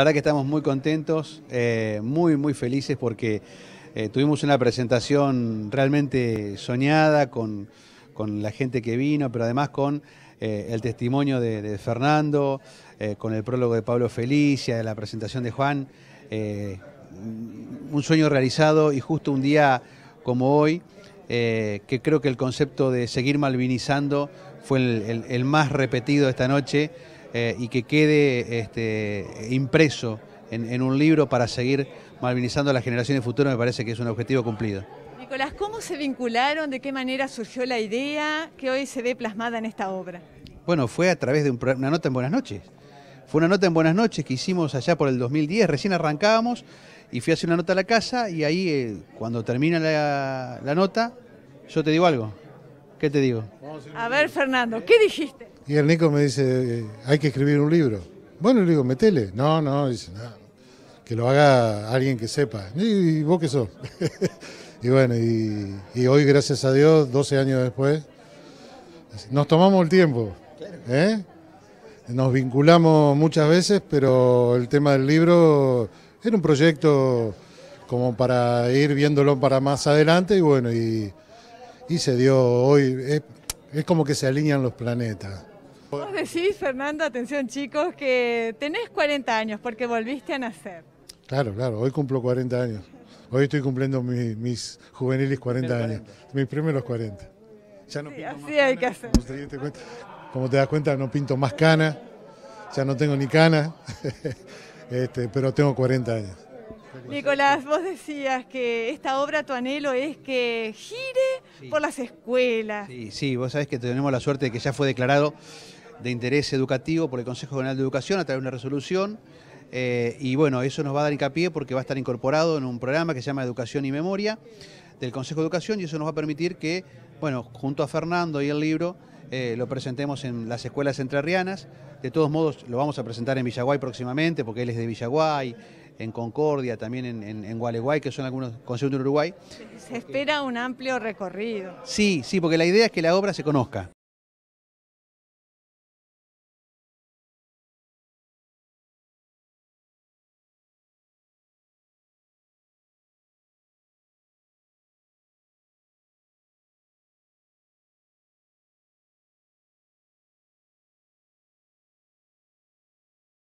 La verdad que estamos muy contentos, eh, muy, muy felices porque eh, tuvimos una presentación realmente soñada con, la gente que vino, pero además con eh, el testimonio de, Fernando, con el prólogo de Pablo Felicia, de la presentación de Juan. un sueño realizado y justo un día como hoy, que creo que el concepto de seguir malvinizando fue el más repetido esta noche. Eh, y que quede este, impreso en, un libro para seguir malvinizando a las generaciones futuras, me parece que es un objetivo cumplido. Nicolás, ¿cómo se vincularon? ¿De qué manera surgió la idea que hoy se ve plasmada en esta obra? Bueno, fue a través de una nota en Buenas noches. Fue una nota en Buenas noches que hicimos allá por el 2010, recién arrancábamos y fui a hacer una nota a la casa y ahí eh, cuando termina la nota, yo te digo algo. ¿Qué te digo? A ver, Fernando, ¿qué dijiste? Y el Nico me dice, hay que escribir un libro. Bueno, le digo, metele. No, no, dice, no, que lo haga alguien que sepa. ¿Y, vos qué sos? y bueno, y, hoy, gracias a Dios, 12 años después, nos tomamos el tiempo. ¿eh? Nos vinculamos muchas veces, pero el tema del libro era un proyecto como para ir viéndolo para más adelante y bueno, y, se dio hoy. Es, es como que se alinean los planetas. Vos decís, Fernando, atención chicos, que tenés 40 años porque volviste a nacer. Claro, claro, hoy cumplo 40 años. Hoy estoy cumpliendo mis, juveniles 40 años, mis primeros 40. Ya no sí, así hay que hacer. Como te, das cuenta, no pinto más cana, ya no tengo ni cana, este, pero tengo 40 años. Nicolás, vos decías que esta obra, tu anhelo es que gire por las escuelas. Sí, sí, vos sabés que tenemos la suerte de que ya fue declarado de interés educativo por el Consejo General de Educación a través de una resolución. Eh, y bueno, eso nos va a dar hincapié porque va a estar incorporado en un programa que se llama Educación y Memoria del Consejo de Educación y eso nos va a permitir que, bueno, junto a Fernando y el libro, eh, lo presentemos en las escuelas entrerrianas. De todos modos, lo vamos a presentar en Villaguay próximamente porque él es de Villaguay, en Concordia, también en, Gualeguay, que son algunos consejos de Uruguay. Se espera un amplio recorrido. Sí, sí, porque la idea es que la obra se conozca.